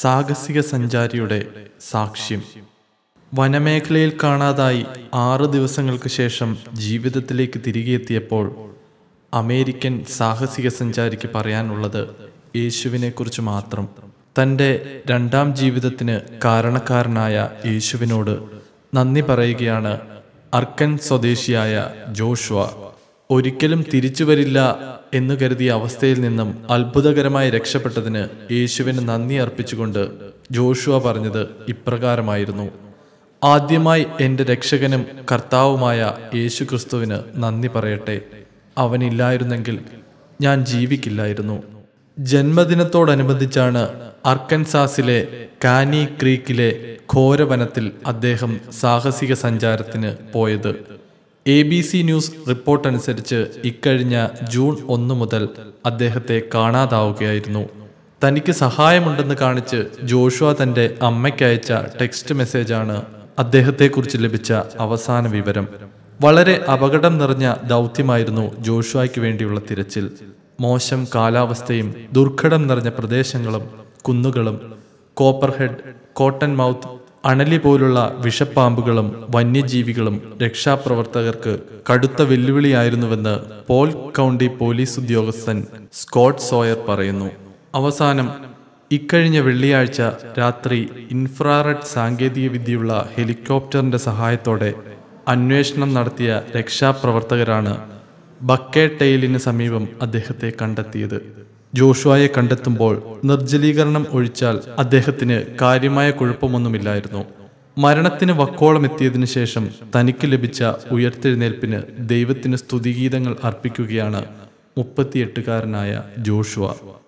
സാഹസിക സഞ്ചാരിയുടെ സാക്ഷ്യം വനമേഖലയിൽ കാണാതായി ആറ് ദിവസങ്ങൾക്ക് ശേഷം ജീവിതത്തിലേക്ക് തിരികെയെത്തിയപ്പോൾ അമേരിക്കൻ സാഹസിക സഞ്ചാരിക്ക് പറയാനുള്ളത് യേശുവിനെക്കുറിച്ച് മാത്രം തൻ്റെ രണ്ടാം ജീവിതത്തിന് കാരണക്കാരനായ യേശുവിനോട് നന്ദി പറയുകയാണ് അർക്കൻ സ്വദേശിയായ ജോഷുവ ഒരിക്കലും തിരിച്ചു വരില്ല എന്ന് കരുതിയ അവസ്ഥയിൽ നിന്നും അത്ഭുതകരമായി രക്ഷപ്പെട്ടതിന് യേശുവിന് നന്ദി അർപ്പിച്ചുകൊണ്ട് ജോഷുവ പറഞ്ഞത് ഇപ്രകാരമായിരുന്നു ആദ്യമായി എൻ്റെ രക്ഷകനും കർത്താവുമായ യേശു ക്രിസ്തുവിന് നന്ദി പറയട്ടെ അവനില്ലായിരുന്നെങ്കിൽ ഞാൻ ജീവിക്കില്ലായിരുന്നു ജന്മദിനത്തോടനുബന്ധിച്ചാണ് അർക്കൻസാസിലെ കാനി ക്രീക്കിലെ ഘോരവനത്തിൽ അദ്ദേഹം സാഹസിക സഞ്ചാരത്തിന് പോയത് എ ബി സി ന്യൂസ് അനുസരിച്ച് ഇക്കഴിഞ്ഞ ജൂൺ ഒന്ന് മുതൽ അദ്ദേഹത്തെ കാണാതാവുകയായിരുന്നു തനിക്ക് സഹായമുണ്ടെന്ന് കാണിച്ച് ജോഷുവ തന്റെ അമ്മയ്ക്കയച്ച ടെക്സ്റ്റ് മെസ്സേജാണ് അദ്ദേഹത്തെക്കുറിച്ച് ലഭിച്ച അവസാന വിവരം വളരെ അപകടം നിറഞ്ഞ ദൗത്യമായിരുന്നു ജോഷുവയ്ക്ക് വേണ്ടിയുള്ള തിരച്ചിൽ മോശം കാലാവസ്ഥയും ദുർഘടം നിറഞ്ഞ പ്രദേശങ്ങളും കുന്നുകളും കോപ്പർഹെഡ് കോട്ടൺ മൗത്ത് അണലി പോലുള്ള വിഷപ്പാമ്പുകളും വന്യജീവികളും രക്ഷാപ്രവർത്തകർക്ക് കടുത്ത വെല്ലുവിളിയായിരുന്നുവെന്ന് പോൾ കൗണ്ടി പോലീസ് ഉദ്യോഗസ്ഥൻ സ്കോട്ട് സോയർ പറയുന്നു അവസാനം ഇക്കഴിഞ്ഞ വെള്ളിയാഴ്ച രാത്രി ഇൻഫ്രാറെഡ് സാങ്കേതികവിദ്യയുള്ള ഹെലികോപ്റ്ററിന്റെ സഹായത്തോടെ അന്വേഷണം നടത്തിയ രക്ഷാപ്രവർത്തകരാണ് ബക്കേ ടെയിലിന് സമീപം അദ്ദേഹത്തെ കണ്ടെത്തിയത് ജോഷുവായെ കണ്ടെത്തുമ്പോൾ നിർജ്ജലീകരണം ഒഴിച്ചാൽ അദ്ദേഹത്തിന് കാര്യമായ കുഴപ്പമൊന്നുമില്ലായിരുന്നു മരണത്തിന് വക്കോളം എത്തിയതിനു ശേഷം തനിക്ക് ലഭിച്ച ഉയർത്തെഴുന്നേൽപ്പിന് ദൈവത്തിന് സ്തുതിഗീതങ്ങൾ അർപ്പിക്കുകയാണ് മുപ്പത്തിയെട്ടുകാരനായ ജോഷുവ